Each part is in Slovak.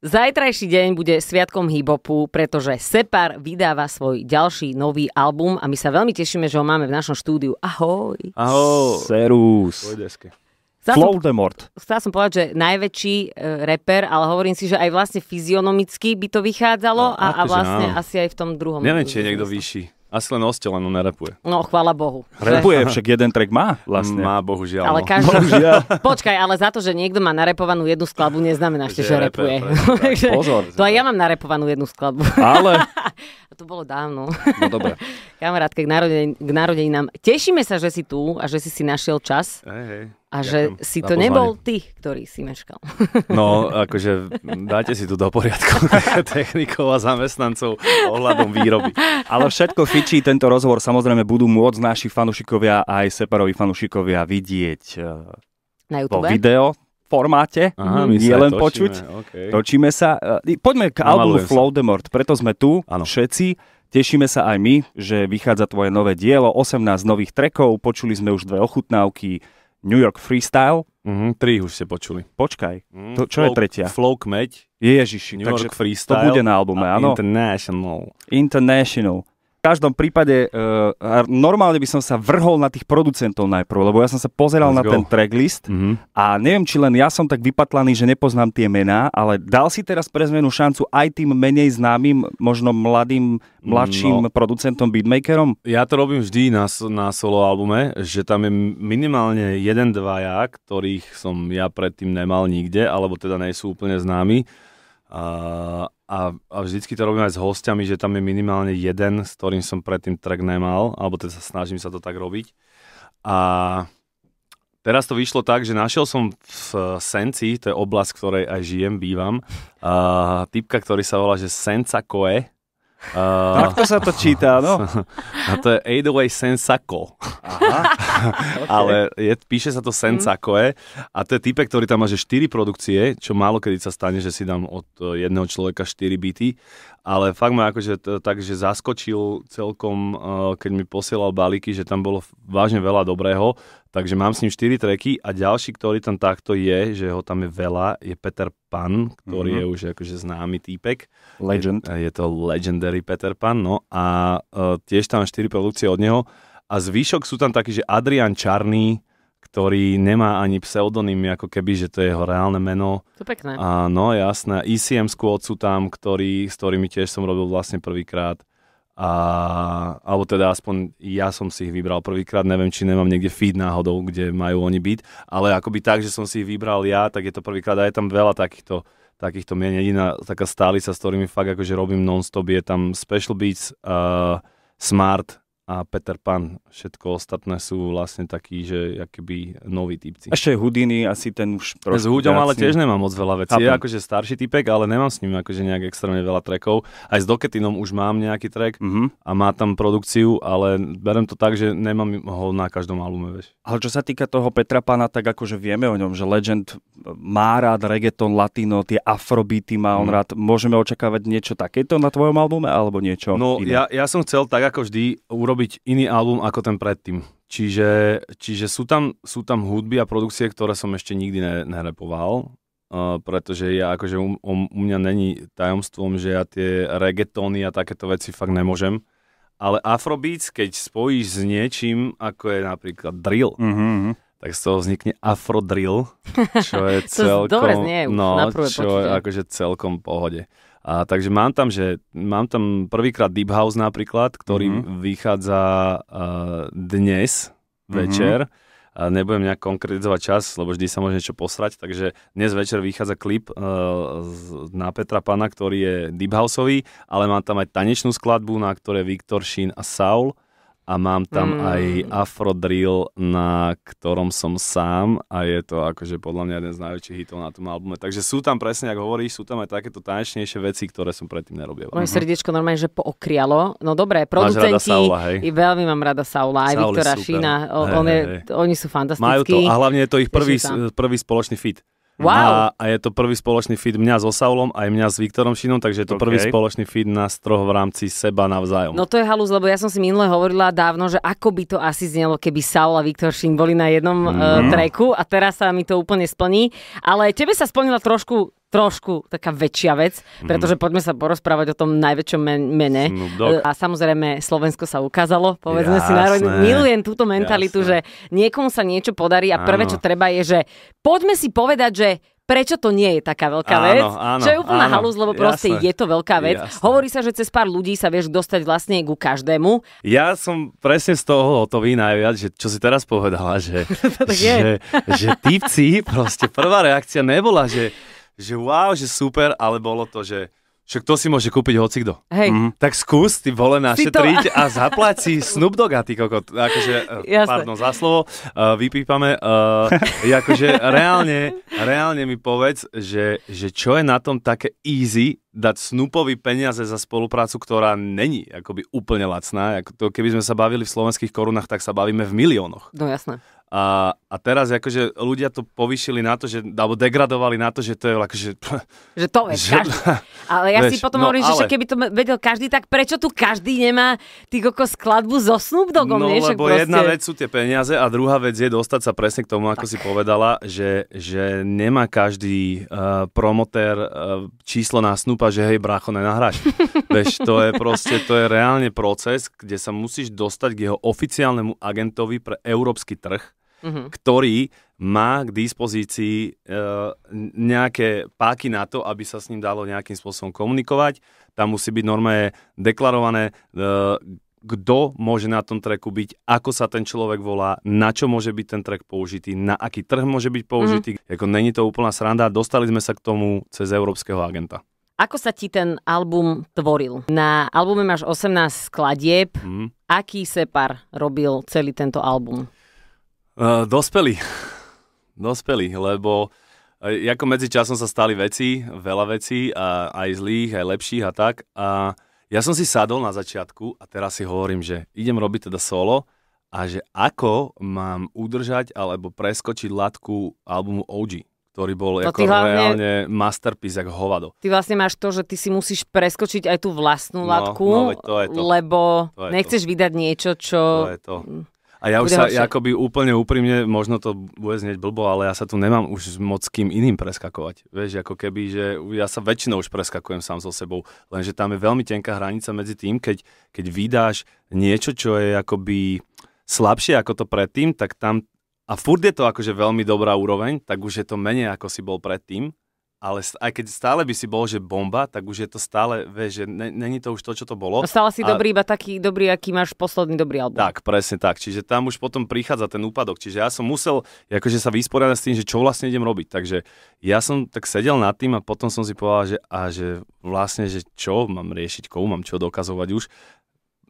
Zajtrajší deň bude sviatkom hibopu, pretože Separ vydáva svoj ďalší nový album a my sa veľmi tešíme, že ho máme v našom štúdiu. Ahoj. Ahoj. Serus. Chcel som, chcel som povedať, že najväčší e, reper, ale hovorím si, že aj vlastne fyzionomicky by to vychádzalo no, a, a akože vlastne no. asi aj v tom druhom. Neviem, či je niekto vyšší. Asi len oste, len on nerepuje. No, chvála Bohu. Repuje, však jeden track má vlastne. Má, bohužiaľ. Ale no. každá... bohužiaľ. Počkaj, ale za to, že niekto má narepovanú jednu skladbu, neznamená ešte, že, že repuje. Pozor. To aj ja mám narepovanú jednu skladbu. Ale... to bolo dávno. No dobre. Kamarátka, k, narodení k Tešíme sa, že si tu a že si si našiel čas. Hej, hej. A že Ďakujem si to nebol ty, ktorý si meškal. No, akože dáte si tu do poriadku technikov a zamestnancov ohľadom výroby. Ale všetko fičí, tento rozhovor samozrejme budú môcť naši fanúšikovia a aj separoví fanúšikovia vidieť eh, na YouTube? Po video formáte, Aha, mhm. my nie len točíme, počuť. Okay. Točíme sa. Eh, poďme k albumu Flow the preto sme tu ano. všetci. Tešíme sa aj my, že vychádza tvoje nové dielo, 18 nových trekov, počuli sme už dve ochutnávky, New York Freestyle. Mm-hmm, tri už ste počuli. Počkaj, mm, to, čo Flow, je tretia? Flow Kmeď. Ježiši, New takže York Freestyle. To bude na albume, áno? International. International. V každom prípade, uh, normálne by som sa vrhol na tých producentov najprv, lebo ja som sa pozeral Let's na go. ten tracklist mm-hmm. a neviem, či len ja som tak vypatlaný, že nepoznám tie mená, ale dal si teraz pre zmenu šancu aj tým menej známym, možno mladým, mladším no. producentom, beatmakerom? Ja to robím vždy na, na solo albume, že tam je minimálne jeden, dvaja, ktorých som ja predtým nemal nikde, alebo teda nie sú úplne známi. Uh, a, a vždycky to robím aj s hostiami, že tam je minimálne jeden, s ktorým som predtým track nemal, alebo teda sa snažím sa to tak robiť. A teraz to vyšlo tak, že našiel som v Senci, to je oblasť, v ktorej aj žijem, bývam, a typka, ktorý sa volá, že Senca Koe, Uh, Takto sa to číta, no. A to je Aidaway Sensako. Aha. okay. Ale je, píše sa to Sensakoe. Mhm. A to je type, ktorý tam má že 4 produkcie, čo málo kedy sa stane, že si dám od eh, jedného človeka 4 byty. Ale fakt ma akože to, tak, že zaskočil celkom, eh, keď mi posielal balíky, že tam bolo vážne veľa dobrého. Takže mám s ním 4 treky a ďalší, ktorý tam takto je, že ho tam je veľa, je Peter Pan, ktorý mm-hmm. je už akože známy týpek. Legend. Je, je to legendary Peter Pan, no a uh, tiež tam 4 produkcie od neho. A zvyšok sú tam takí, že Adrian Čarný, ktorý nemá ani pseudonym, ako keby, že to je jeho reálne meno. To pekné. Áno, jasné. ECM Squad sú tam, ktorý, s ktorými tiež som robil vlastne prvýkrát a, alebo teda aspoň ja som si ich vybral prvýkrát, neviem, či nemám niekde feed náhodou, kde majú oni byť, ale akoby tak, že som si ich vybral ja, tak je to prvýkrát a je tam veľa takýchto takýchto mien. Jediná taká stálica, s ktorými fakt akože robím non-stop je tam Special Beats, uh, Smart, a Peter Pan, všetko ostatné sú vlastne takí, že keby noví typci. Ešte hudiny asi ten už S Hudom ale tiež nemám moc veľa vecí. Chápem. Je akože starší typek, ale nemám s ním akože nejak extrémne veľa trekov. Aj s Doketinom už mám nejaký track mm-hmm. a má tam produkciu, ale berem to tak, že nemám ho na každom albume, vieš. Ale čo sa týka toho Petra Pana, tak akože vieme o ňom, že Legend má rád reggaeton, latino, tie afrobeaty má on mm. rád. Môžeme očakávať niečo takéto na tvojom albume alebo niečo No iné? Ja, ja som chcel tak ako vždy urobiť urobiť iný album ako ten predtým. Čiže, čiže sú, tam, sú tam hudby a produkcie, ktoré som ešte nikdy ne, nerepoval, uh, pretože ja akože u, u, u mňa není tajomstvom, že ja tie reggaetóny a takéto veci fakt nemôžem. Ale afrobeats, keď spojíš s niečím, ako je napríklad drill, mm-hmm. tak z toho vznikne afrodrill, čo je celkom... to dobre znie, no, na prvé čo je akože celkom pohode. A, takže mám tam, že mám tam prvýkrát Deep House napríklad, ktorý mm-hmm. vychádza uh, dnes mhm. večer. Mm-hmm. A nebudem nejak konkretizovať čas, lebo vždy sa môže niečo posrať, takže dnes večer vychádza klip uh, na Petra Pana, ktorý je Deep Houseový, ale mám tam aj tanečnú skladbu, na ktoré Viktor, Shin a Saul a mám tam mm. aj afrodrill, na ktorom som sám a je to akože podľa mňa jeden z najväčších hitov na tom albume. Takže sú tam presne, ako hovoríš, sú tam aj takéto tanečnejšie veci, ktoré som predtým nerobil. Moje uh-huh. srdiečko normálne, že pookrialo. No dobré, producenti, Máš rada Saula, hej? veľmi mám rada Saula, aj Saul Viktora Šína, on oni sú fantastickí. Majú to a hlavne je to ich prvý, prvý spoločný fit. Wow. No a, a je to prvý spoločný feed mňa so Saulom, aj mňa s Viktorom Šinom, takže je to okay. prvý spoločný feed nás troch v rámci seba navzájom. No to je halus, lebo ja som si minule hovorila dávno, že ako by to asi znelo, keby Saul a Viktor Šin boli na jednom mm. uh, treku a teraz sa mi to úplne splní. Ale tebe sa splnila trošku trošku taká väčšia vec, mhm. pretože mm. poďme sa porozprávať o tom najväčšom men- mene. E, a samozrejme Slovensko sa ukázalo, povedzme Jasné. si národne. Milujem túto mentalitu, Jasné. že niekomu sa niečo podarí a prvé, čo treba je, že poďme si povedať, že prečo to nie je taká veľká áno, vec. Áno, čo je úplná áno, halus, lebo proste jasne, je to veľká vec. Jasne. Hovorí sa, že cez pár ľudí sa vieš dostať vlastne ku každému. Ja som presne z toho hotový najviac, že čo si teraz povedala, že, že, že, že typci, proste prvá reakcia nebola, že že wow, že super, ale bolo to, že však to si môže kúpiť hocikto. Hej. Mm, tak skús, ty vole, našetriť to... a zapláci Snoop Dogga, ty kokot. Akože, e, Jasne. pardon za slovo, uh, vypípame. Uh, akože reálne, reálne mi povedz, že, že čo je na tom také easy dať Snoopovi peniaze za spoluprácu, ktorá není akoby úplne lacná. Ako to, keby sme sa bavili v slovenských korunách, tak sa bavíme v miliónoch. No jasné. A, a teraz akože ľudia to povyšili na to, že, alebo degradovali na to, že to je akože... Že to je. že, každý. Ale ja veš, si potom no, hovorím, ale... že keby to vedel každý, tak prečo tu každý nemá týkoľko skladbu so Snoop Dogom? No lebo proste... jedna vec sú tie peniaze a druhá vec je dostať sa presne k tomu, tak. ako si povedala, že, že nemá každý uh, promotér uh, číslo na Snoopa, že hej, brácho, nenahráš. Veš, to je proste, to je reálne proces, kde sa musíš dostať k jeho oficiálnemu agentovi pre európsky trh uh-huh. ktorý má k dispozícii e, nejaké páky na to, aby sa s ním dalo nejakým spôsobom komunikovať. Tam musí byť normálne deklarované, e, kto môže na tom treku byť, ako sa ten človek volá, na čo môže byť ten trek použitý, na aký trh môže byť použitý. Uh-huh. Jako, není to úplná sranda, dostali sme sa k tomu cez európskeho agenta. Ako sa ti ten album tvoril? Na albume máš 18 skladieb. Mm. Aký Separ robil celý tento album? Uh, dospeli. dospeli, lebo e, ako časom sa stali veci, veľa vecí, a aj zlých, aj lepších a tak. A ja som si sadol na začiatku a teraz si hovorím, že idem robiť teda solo a že ako mám udržať alebo preskočiť latku albumu OG ktorý bol to no ako hlavne, reálne masterpiece, ako hovado. Ty vlastne máš to, že ty si musíš preskočiť aj tú vlastnú no, látku, no, to je to. lebo to je nechceš to. vydať niečo, čo... To je to. Mm. A ja už sa, ja akoby úplne úprimne, možno to bude znieť blbo, ale ja sa tu nemám už moc kým iným preskakovať. Vieš, ako keby, že ja sa väčšinou už preskakujem sám so sebou, lenže tam je veľmi tenká hranica medzi tým, keď, keď vydáš niečo, čo je akoby slabšie ako to predtým, tak tam a furt je to akože veľmi dobrá úroveň, tak už je to menej ako si bol predtým, ale aj keď stále by si bol, že bomba, tak už je to stále, vieš, že ne, není to už to, čo to bolo. No stále si a... dobrý, iba taký dobrý, aký máš posledný dobrý album. Tak, presne tak. Čiže tam už potom prichádza ten úpadok. Čiže ja som musel akože sa vysporiadať s tým, že čo vlastne idem robiť. Takže ja som tak sedel nad tým a potom som si povedal, že, a že vlastne, že čo mám riešiť, komu mám čo dokazovať už.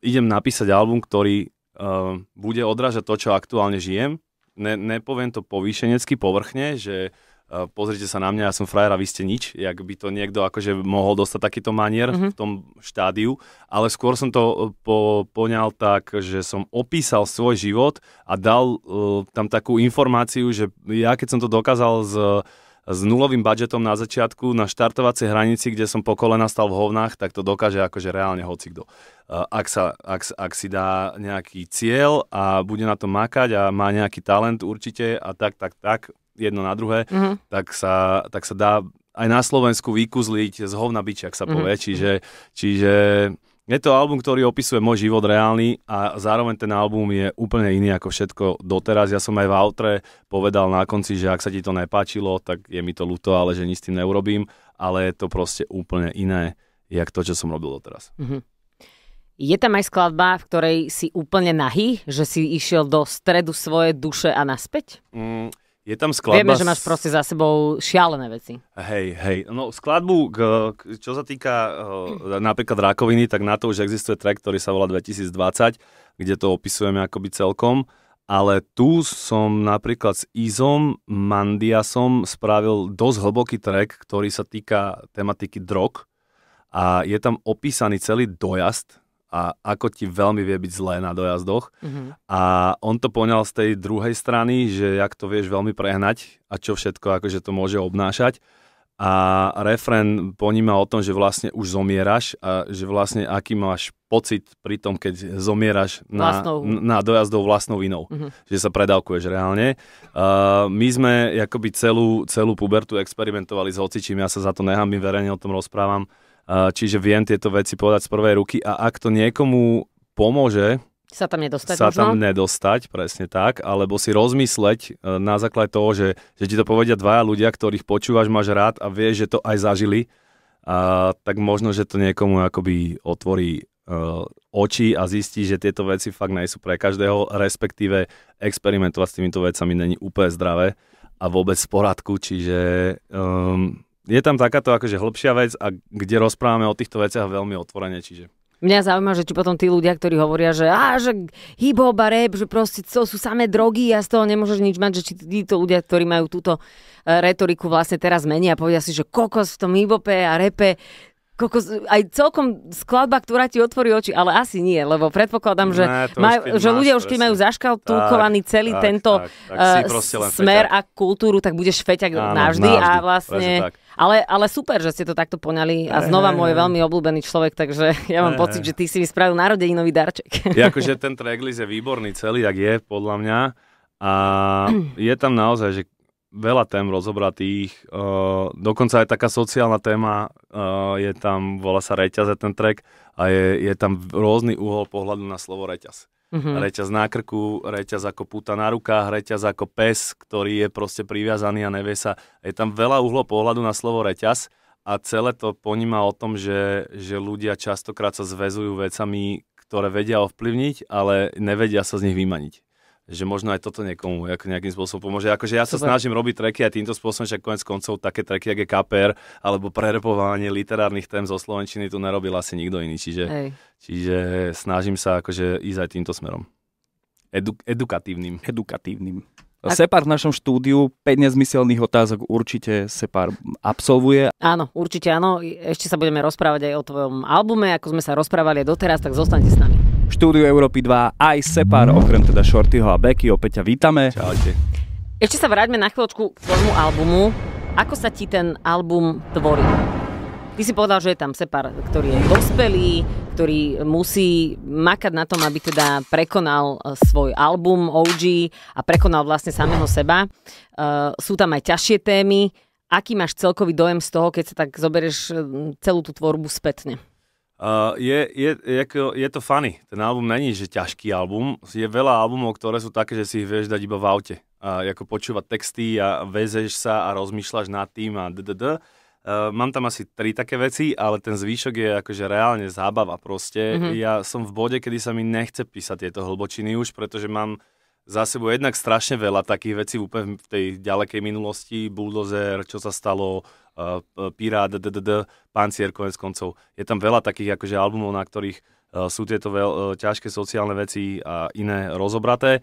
Idem napísať album, ktorý uh, bude odrážať to, čo aktuálne žijem. Ne, nepoviem to povýšenecky, povrchne, že Eh, pozrite sa na mňa, ja som frajer a vy ste nič, jak by to niekto akože mohol dostať takýto manier mm-hmm. v mhm. tom štádiu, ale skôr som to eh, po, poňal tak, že som opísal svoj život a dal uh, tam takú informáciu, že ja keď som to dokázal z s nulovým budžetom na začiatku na štartovacej hranici, kde som po kolena stal v hovnách, tak to dokáže akože reálne hocikto. Ak, sa, ak, ak si dá nejaký cieľ a bude na to makať a má nejaký talent určite a tak, tak, tak, jedno na druhé, mm-hmm. tak, sa, tak sa dá aj na Slovensku vykuzliť z hovna bič, ak sa mhm. povie. Mm-hmm. Čiže, čiže je to album, ktorý opisuje môj život reálny a zároveň ten album je úplne iný ako všetko doteraz. Ja som aj v autre povedal na konci, že ak sa ti to nepáčilo, tak je mi to ľúto, ale že nič s tým neurobím, ale je to proste úplne iné, jak to, čo som robil doteraz. Mm-hmm. Je tam aj skladba, v ktorej si úplne nahý, že si išiel do stredu svojej duše a naspäť? Mm, je tam skladba... Vieme, že máš proste za sebou šialené veci. Hej, hej. No skladbu, k, k, čo sa týka uh, napríklad rakoviny, tak na to už existuje track, ktorý sa volá 2020, kde to opisujeme akoby celkom. Ale tu som napríklad s Izom Mandiasom spravil dosť hlboký track, ktorý sa týka tematiky drog. A je tam opísaný celý dojazd a ako ti veľmi vie byť zlé na dojazdoch. Mm-hmm. A on to poňal z tej druhej strany, že jak to vieš veľmi prehnať a čo všetko akože to môže obnášať. A refren poníma o tom, že vlastne už zomieraš a že vlastne aký máš pocit pri tom, keď zomieraš na, na dojazdov vlastnou vinou. Mm-hmm. Že sa predávkuješ reálne. Uh, my sme akoby celú, celú pubertu experimentovali s hocičím, ja sa za to my verejne o tom rozprávam Eh, čiže viem tieto veci povedať z prvej ruky a ak to niekomu pomôže, sa tam nedostať sa možno? tam nedostať, presne tak, alebo si rozmysleť eh, na základe toho, že, že ti to povedia dvaja ľudia, ktorých počúvaš, máš rád a vieš, že to aj zažili, a, tak možno, že to niekomu akoby otvorí eh, oči a zistí, že tieto veci fakt nejsú pre každého, respektíve experimentovať s týmito vecami není úplne zdravé a vôbec v poradku, čiže um, je tam takáto akože hĺbšia vec a kde rozprávame o týchto veciach veľmi otvorene, čiže Mňa zaujíma, že či potom tí ľudia, ktorí hovoria, že, á, že hip a rap, že proste to sú samé drogy a z toho nemôžeš nič mať, že či títo ľudia, ktorí majú túto e, retoriku vlastne teraz menia a povedia si, že kokos v tom hip a repe, kokos, aj celkom skladba, ktorá ti otvorí oči, ale asi nie, lebo predpokladám, že, ne, majú, že ľudia už keď majú zaškaltulkovaný celý tak, tento tak, tak, uh, smer a kultúru, tak budeš feťak áno, navždy, navždy a vlastne... Tak. Ale, ale super, že ste to takto poňali a znova môj veľmi obľúbený človek, takže ja mám pocit, že ty si mi spravil narodeninový darček. Ja, akože ten Treglis je výborný celý, ak je, podľa mňa. A je tam naozaj, že veľa tém rozobratých, eh, dokonca aj taká sociálna téma, eh, je tam, volá sa reťaze ten trek a je, je tam rôzny uhol pohľadu na slovo reťaz. Mm-hmm. Reťaz na krku, reťaz ako puta na rukách, reťaz ako pes, ktorý je proste priviazaný a nevie sa. Je tam veľa uhlov pohľadu na slovo reťaz a celé to poníma o tom, že, že ľudia častokrát sa zväzujú vecami, ktoré vedia ovplyvniť, ale nevedia sa z nich vymaniť že možno aj toto niekomu ako nejakým spôsobom pomôže. Akože ja sa Super. snažím robiť treky aj týmto spôsobom, však konec koncov také treky, ako je KPR, alebo prerepovanie literárnych tém zo Slovenčiny tu nerobil asi nikto iný. Čiže, Hej. čiže snažím sa akože ísť aj týmto smerom. Edu, edukatívnym. Edukatívnym. Ak... Separ v našom štúdiu 5 nezmyselných otázok určite Separ absolvuje. Áno, určite áno. Ešte sa budeme rozprávať aj o tvojom albume, ako sme sa rozprávali doteraz, tak zostaňte s nami štúdiu Európy 2 aj Separ, okrem teda Shortyho a Becky. Opäť ťa vítame. Čaute. Ešte sa vráťme na chvíľočku k tomu albumu. Ako sa ti ten album tvorí? Ty si povedal, že je tam Separ, ktorý je dospelý, ktorý musí makať na tom, aby teda prekonal e, svoj album OG a prekonal vlastne samého seba. E, sú tam aj ťažšie témy. Aký máš celkový dojem z toho, keď sa tak zoberieš e, celú tú tvorbu spätne? Uh, je, je, je, je to funny. Ten album není, že ťažký album. Je veľa albumov, ktoré sú také, že si ich vieš dať iba v aute. Uh, ako počúvať texty a vezeš sa a rozmýšľaš nad tým a ddd. Uh, eh, mám tam asi tri také veci, ale ten zvýšok je akože reálne zábava proste. Mm-hmm. Ja som v bode, kedy sa mi nechce písať tieto hlbočiny už, pretože mám za sebou jednak strašne veľa takých vecí úplne v tej ďalekej minulosti, buldozer, čo sa stalo, Eh, eh, Pirát, DDD, Pancier konec koncov. Je tam veľa takých akože albumov, na ktorých eh, sú tieto veľ, ťažké sociálne veci a iné rozobraté.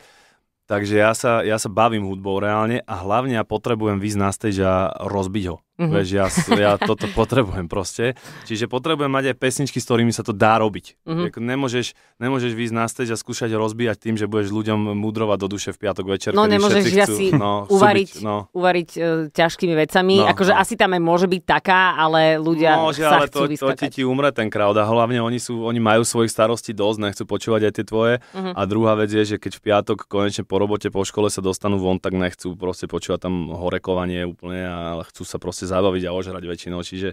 Takže ja sa, ja sa bavím hudbou reálne a hlavne ja potrebujem výsť na stage a rozbiť ho. Uh-huh. Mhm. Veď, ja, ja toto potrebujem proste. Čiže potrebujem mať aj pesničky, s ktorými sa to dá robiť. Uh-huh. nemôžeš, nemôžeš výjsť na stage a skúšať rozbíjať tým, že budeš ľuďom mudrovať do duše v piatok večer. No nemôžeš chcú, si no, uvariť, no. uvariť uh, e, ťažkými vecami. No, akože no. asi tam aj môže byť taká, ale ľudia Môže, sa ale chcú to, vyskakať. to ti, ti umre ten crowd a hlavne oni, sú, oni majú svojich starostí dosť, nechcú počúvať aj tie tvoje. Uh-huh. A druhá vec je, že keď v piatok konečne po robote, po škole sa dostanú von, tak nechcú proste počúvať tam horekovanie úplne a chcú sa proste zabaviť a ožrať väčšinou. Čiže,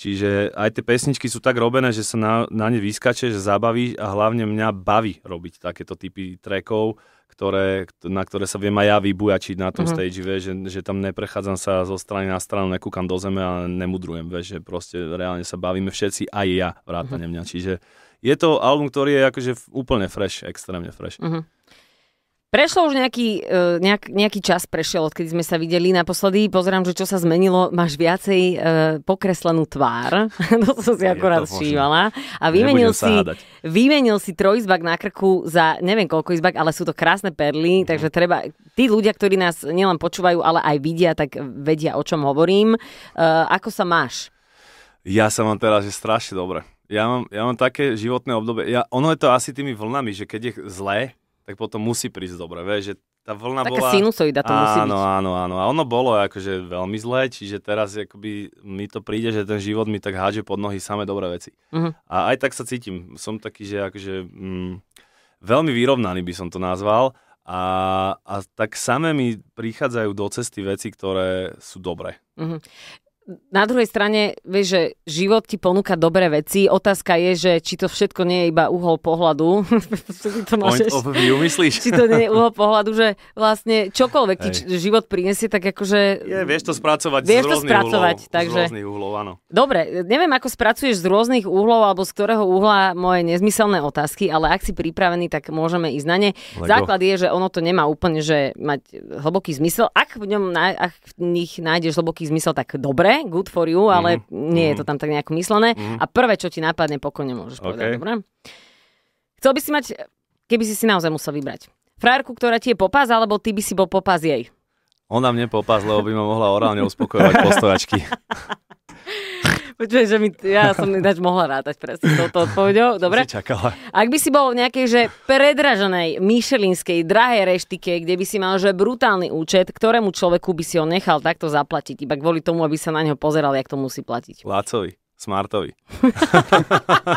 čiže aj tie pesničky sú tak robené, že sa na, na ne vyskače, že zabaví a hlavne mňa baví robiť takéto typy trackov, ktoré, na ktoré sa viem aj ja vybujačiť na tom mm-hmm. stage, vieš, že, že tam neprechádzam sa zo strany na stranu, nekúkam do zeme a nemudrujem, vieš, že proste reálne sa bavíme všetci, aj ja, vrátane mm-hmm. mňa. Čiže je to album, ktorý je akože úplne fresh, extrémne fresh. Mm-hmm. Prešlo už nejaký, e, nejak, nejaký čas prešiel, odkedy sme sa videli naposledy. Pozerám, že čo sa zmenilo, máš viacej e, pokreslenú tvár. to som si akorát všímala. A vymenil si, vymenil si trojizbak na krku za neviem koľko izbak, ale sú to krásne perly, mm. takže treba... Tí ľudia, ktorí nás nielen počúvajú, ale aj vidia, tak vedia, o čom hovorím. E, ako sa máš? Ja sa mám teraz, že strašne dobre. Ja mám, ja mám také životné obdobie. Ja, ono je to asi tými vlnami, že keď je zlé, tak potom musí prísť dobre, vieš, že tá vlna Taká bola... Taká sinusoida to áno, musí byť. Áno, áno, a ono bolo akože veľmi zlé, čiže teraz akoby mi to príde, že ten život mi tak hádže pod nohy samé dobré veci. Uh-huh. A aj tak sa cítim, som taký, že akože mm, veľmi vyrovnaný by som to nazval a, a tak samé mi prichádzajú do cesty veci, ktoré sú dobré. Uh-huh na druhej strane, vieš, že život ti ponúka dobré veci. Otázka je, že či to všetko nie je iba uhol pohľadu. to máš Point of view, myslíš? či to nie je uhol pohľadu, že vlastne čokoľvek hey. ti život prinesie, tak akože... Je, vieš to spracovať vieš z rôznych to spracovať, uhlov. Takže... Z rôznych uhlov, áno. Dobre, neviem, ako spracuješ z rôznych uhlov alebo z ktorého uhla moje nezmyselné otázky, ale ak si pripravený, tak môžeme ísť na ne. Lego. Základ je, že ono to nemá úplne, že mať hlboký zmysel. Ak v ňom ak v nich nájdeš hlboký zmysel, tak dobre good for you, ale mm-hmm. nie je to mhm. tam tak nejako myslené. Mm-hmm. A prvé, čo ti napadne, pokojne môžeš okay. povedať, dobre? Chcel by si mať, keby si si naozaj musel vybrať, frajerku, ktorá ti je popás, alebo ty by si bol popáz jej? Ona mne popáz, lebo by ma mohla orálne uspokojovať postojačky. Počuj, že mi, ja som ináč mohla rátať presne touto odpovedou. Dobre. čakala. Ak by si bol v nejakej že predraženej, myšelinskej, drahej reštike, kde by si mal že brutálny účet, ktorému človeku by si ho nechal takto zaplatiť, iba kvôli tomu, aby sa na neho pozeral, jak to musí platiť? Lácovi. Smartovi.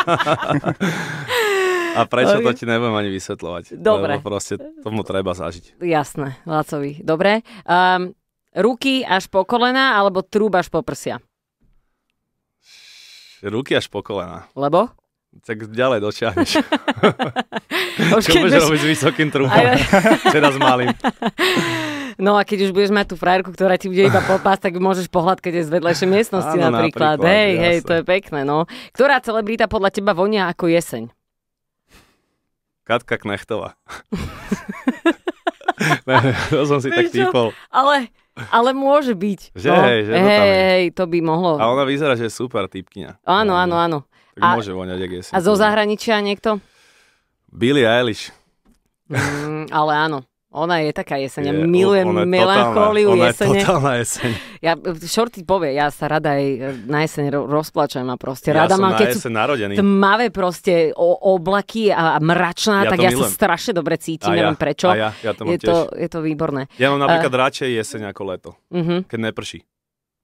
A prečo to ti nebudem ani vysvetľovať. Dobre. Lebo proste tomu treba zažiť. Jasné, Lácovi. Dobre. Um, ruky až po kolena alebo až po prsia? Ruky až po kolena. Lebo? tak ďalej dočiahneš. Čo budeš robiť s vysokým trúfom? Teda s malým. No a keď už budeš mať tú frajerku, ktorá ti bude iba popásť, tak môžeš pohľad, keď je z vedlejšej miestnosti Áno, napríklad. napríklad. Hej, jasne. hej, to je pekné, no. Ktorá celebrita podľa teba vonia ako jeseň? Katka Knechtová. ne, to som si Víš tak týpol. Ale ale môže byť. Že no, hej, že hej, to hej, to by mohlo. A ona vyzerá, že je super typkina. Áno, no, áno, no. áno. Tak a, môže voňať, ak je A zo zahraničia niekto? Billy Eilish. Mm, ale áno. Ona je taká jesenia, Je, milujem ona je melancholiu totálna, ona Je totálna jeseň. Ja, šorty povie, ja sa rada aj e, na jeseň rozplačujem a proste ja rada mám, keď sú narodený. tmavé proste o, oblaky a, a mračná, ja tak ja milujem. sa strašne dobre cítim, a ja, neviem prečo. A ja, ja to mám je, tiež. To, je to výborné. Ja mám napríklad uh, radšej jeseň ako leto, uh-huh. keď neprší.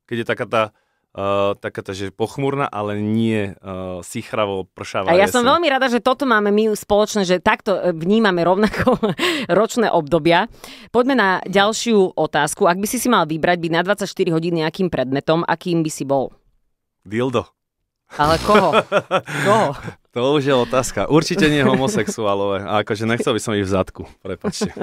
Keď je taká tá Eh, taká tá, že pochmurná, ale nie uh, eh, sichravo pršavá. A ja jesen. som veľmi rada, že toto máme my spoločné, že takto eh, vnímame rovnako ročné obdobia. Poďme na ďalšiu otázku. Ak by si si mal vybrať byť na 24 hodín nejakým predmetom, akým by si bol? Dildo. Ale koho? koho? To už je otázka. Určite nie homosexuálové. A akože nechcel by som ich v zadku. Prepačte.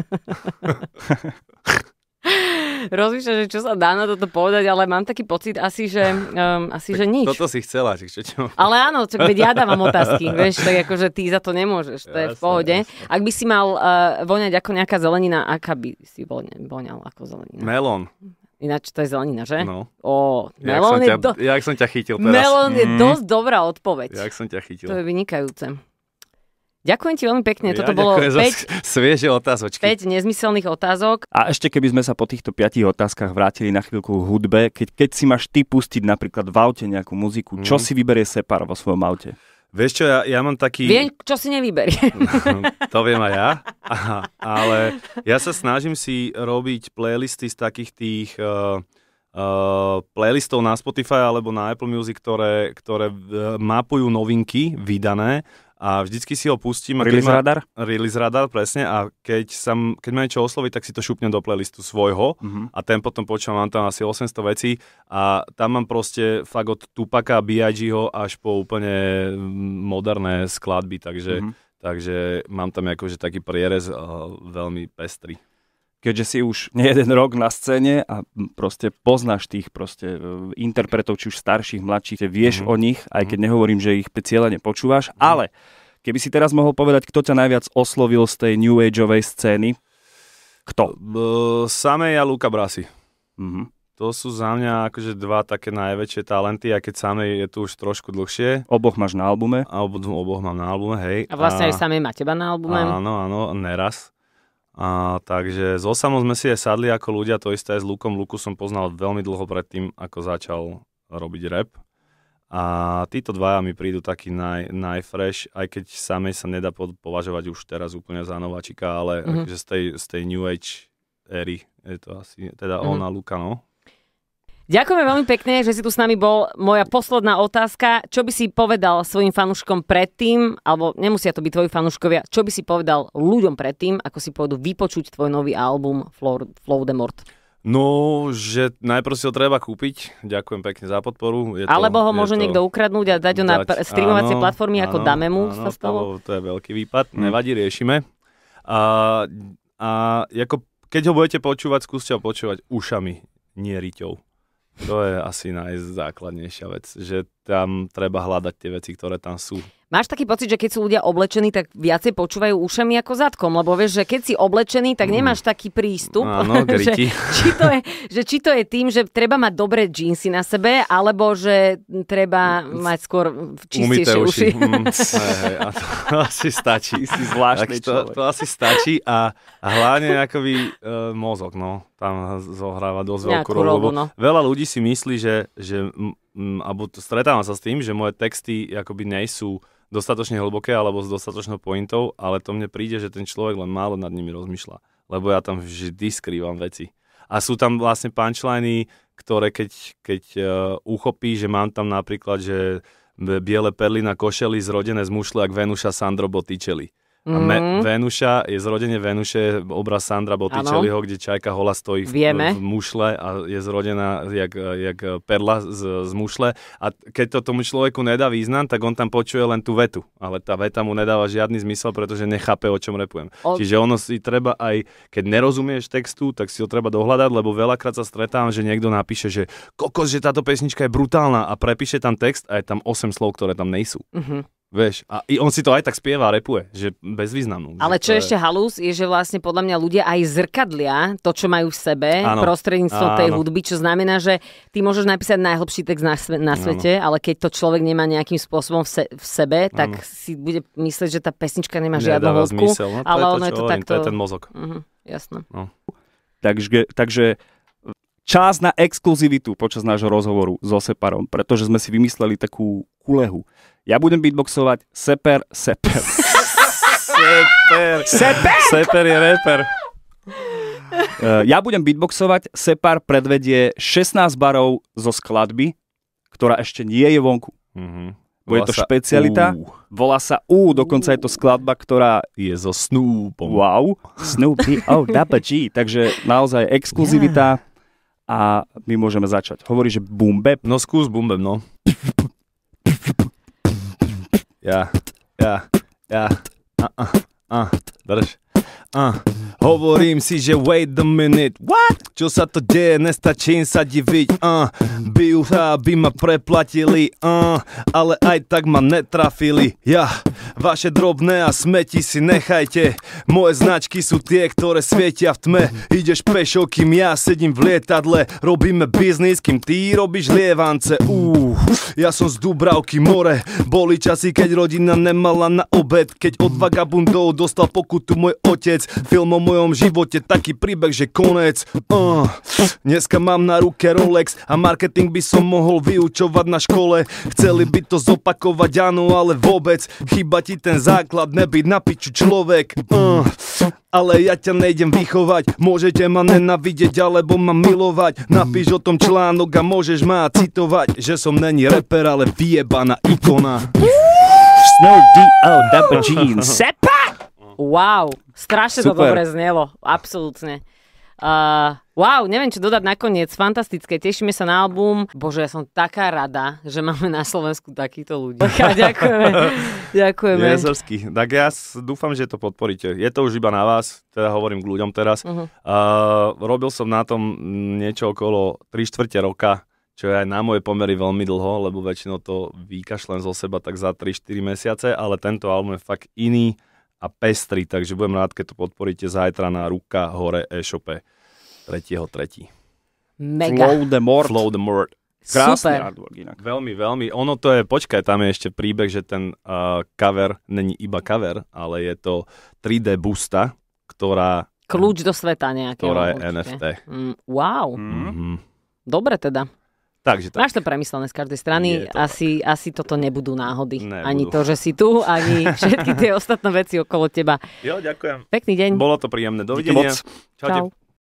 rozmýšľať, že čo sa dá na toto povedať, ale mám taký pocit asi, že, um, asi, tak že nič. Toto si chcela, či čo, čo... Ale áno, čo, veď ja dávam otázky, vieš, tak akože ty za to nemôžeš, to jasne, je v pohode. Jasne. Ak by si mal uh, voňať ako nejaká zelenina, aká by si voňal ako zelenina? Melón. Ináč to je zelenina, že? No. O, melón jak som ťa, je... Do... Jak som ťa chytil teraz. Melón mm. je mhm. dosť dobrá odpoveď. Jak som ťa chytil. To je vynikajúce. Ďakujem ti veľmi pekne. Ja Toto bolo 5 svieže otázočky. 5 nezmyselných otázok. A ešte keby sme sa po týchto 5 otázkach vrátili na chvíľku k hudbe, keď, keď si máš ty pustiť napríklad v aute nejakú muziku, mm. čo mhm. si vyberie Separ vo svojom aute? Vieš čo, ja, ja mám taký... Viem, čo si nevyberie. to viem aj ja, Aha, ale ja sa snažím si robiť playlisty z takých tých... Uh, Eh, playlistov na Spotify alebo na Apple Music, ktoré, ktoré eh, mapujú novinky vydané a vždycky si ho pustím. Release ma, radar? Release radar, presne. A keď, sa, keď ma niečo osloví, tak si to šupnem do playlistu svojho mm-hmm. a ten potom počúvam, mám tam asi 800 vecí a tam mám proste fakt od Tupaka, B.I.G.ho až po úplne mm, moderné skladby, takže, mm-hmm. takže mám tam akože taký prierez uh, veľmi pestrý keďže si už nie jeden rok na scéne a proste poznáš tých proste e, interpretov, či už starších, mladších, vieš mm-hmm. o nich, aj keď mhm. nehovorím, že ich cieľa nepočúvaš, mm-hmm. ale keby si teraz mohol povedať, kto ťa najviac oslovil z tej New Ageovej scény, kto? E, samej a Luka Brasi. Mm-hmm. To sú za mňa akože dva také najväčšie talenty, a keď samej je tu už trošku dlhšie. Oboch máš na albume? A ob, oboch mám na albume, hej. A vlastne a, aj samej má teba na albume? Áno, áno, neraz. A, takže s Osamom sme si aj sadli ako ľudia, to isté aj s Lukom. Luku som poznal veľmi dlho predtým, ako začal robiť rap. A títo dvaja mi prídu taký naj, najfresh, aj keď samej sa nedá po, považovať už teraz úplne za nováčika, ale mm-hmm. akože z, tej, z tej New Age éry je to asi, teda mm-hmm. ona, Luka, no. Ďakujeme veľmi pekne, že si tu s nami bol. Moja posledná otázka, čo by si povedal svojim fanúškom predtým, alebo nemusia to byť tvoji fanúškovia, čo by si povedal ľuďom predtým, ako si pôjdu vypočuť tvoj nový album Flow, Flow the Mort? No, že najprv si ho treba kúpiť. Ďakujem pekne za podporu. Je Alebo ho môže to... niekto ukradnúť a dať ho na pr- streamovacie áno, platformy áno, ako mu. Áno, to, to je veľký výpad. Hm. Nevadí, riešime. A, a ako, keď ho budete počúvať, skúste ho počúvať ušami, nie riťou. To je asi najzákladnejšia vec, že tam treba hľadať tie veci, ktoré tam sú. Máš taký pocit, že keď sú ľudia oblečení, tak viacej počúvajú ušami ako zadkom, lebo vieš, že keď si oblečený, tak mm. nemáš taký prístup, Áno, že, či to je, že či to je tým, že treba mať dobré džínsy na sebe, alebo že treba mať skôr čistejšie uši. uši. Mm, hej, hej, a to asi stačí. Si zvláštny to, to asi stačí a, a hlavne akoby e, mozog, no, tam zohráva dosť veľkú rolu, no. veľa ľudí si myslí, že, že alebo stretávam sa s tým, že moje texty akoby nejsú dostatočne hlboké alebo s dostatočnou pointou, ale to mne príde, že ten človek len málo nad nimi rozmýšľa, lebo ja tam vždy skrývam veci. A sú tam vlastne punchliny, ktoré keď, keď uh, uchopí, že mám tam napríklad, že biele perly na košeli zrodené z ak Venuša Sandro Botticelli a me- mhm. Venuša, je zrodenie Venuše, obraz Sandra Botticelliho, ano. kde čajka hola stojí v, Vieme. v mušle a je zrodená jak, jak perla z, z mušle. A keď to tomu človeku nedá význam, tak on tam počuje len tú vetu. Ale tá veta mu nedáva žiadny zmysel, pretože nechápe, o čom repujem. O... Čiže ono si treba aj, keď nerozumieš textu, tak si ho treba dohľadať, lebo veľakrát sa stretám, že niekto napíše, že kokos, že táto pesnička je brutálna a prepíše tam text a je tam 8 slov, ktoré tam nejsú. Mm-hmm. Vieš, a on si to aj tak spieva a repuje, že bezvýznamnú. Ale čo je... ešte halus, je, že vlastne podľa mňa ľudia aj zrkadlia to, čo majú v sebe ano. prostredníctvom ano. tej hudby, čo znamená, že ty môžeš napísať najhlbší text na, sve, na svete, svete, ale keď to človek nemá nejakým spôsobom v, se, v sebe, tak ano. si bude myslieť, že tá pesnička nemá žiadnu hĺbku. No, ale ono je to to takto... To je ten mozog. Uh-huh, mhm, jasno. No. Takže, takže čas na exkluzivitu počas nášho rozhovoru so Separom, pretože sme si vymysleli takú kulehu ja budem beatboxovať Seper, Seper. seper. Seper? Seper je reper. Eh, ja budem beatboxovať, Separ predvedie 16 barov zo skladby, ktorá ešte nie je vonku. Mm-hmm. Bude to špecialita. U. Volá sa U, dokonca U. je to skladba, ktorá je so Snoopom. Wow. Snoopy, oh, Dappa G. Takže naozaj exkluzivita yeah. a my môžeme začať. Hovorí, že Bumbeb. No skús Bumbeb, no. Yeah. Yeah. Yeah. Uh uh. Uh. That is. Uh. Hovorím si, že wait a minute What? Čo sa to deje, nestačím sa diviť uh. Bijú sa, aby ma preplatili uh. Ale aj tak ma netrafili Ja, vaše drobné a smeti si nechajte Moje značky sú tie, ktoré svietia v tme Ideš pešo, kým ja sedím v lietadle Robíme biznis, kým ty robíš lievance uh. Ja som z Dubravky more Boli časy, keď rodina nemala na obed Keď od vagabundov dostal pokutu môj otec Filmom môj mojom živote taký príbeh, že konec. Uh. Dneska mám na ruke Rolex a marketing by som mohol vyučovať na škole. Chceli by to zopakovať, áno, ale vôbec. Chyba ti ten základ, nebyť na piču človek. Uh. Ale ja ťa nejdem vychovať Môžete ma nenavidieť alebo ma milovať Napíš o tom článok a môžeš ma citovať Že som není reper, ale vyjebaná ikona Snow D.O. Double Sepa! Wow, strašne to dobre znelo, absolútne. Uh, wow, neviem čo dodať nakoniec, fantastické, tešíme sa na album. Bože, ja som taká rada, že máme na Slovensku takýto ľudí. A ďakujeme, ďakujeme. Jezorsky. Tak ja dúfam, že to podporíte. Je to už iba na vás, teda hovorím k ľuďom teraz. Uh-huh. Uh, robil som na tom niečo okolo 3 čtvrte roka, čo je aj na moje pomery veľmi dlho, lebo väčšinou to vykašlem zo seba tak za 3-4 mesiace, ale tento album je fakt iný a pestri, takže budem rád, keď to podporíte zajtra na Ruka Hore e-shope 3.3. Mega. Flow the Mort. Flow the Mort. Krásny Super. artwork inak. Veľmi, veľmi. Ono to je, počkaj, tam je ešte príbeh, že ten uh, cover není iba cover, ale je to 3D busta, ktorá... Kľúč do sveta nejakého. Ktorá je určite. NFT. Mm, wow. Mm-hmm. Dobre teda. Takže tak. Máš to premyslené z každej strany, to asi, asi toto nebudú náhody. Nebudú. Ani to, že si tu, ani všetky tie ostatné veci okolo teba. Jo, ďakujem. Pekný deň. Bolo to príjemné. Dovidenia. Čaute. Čau.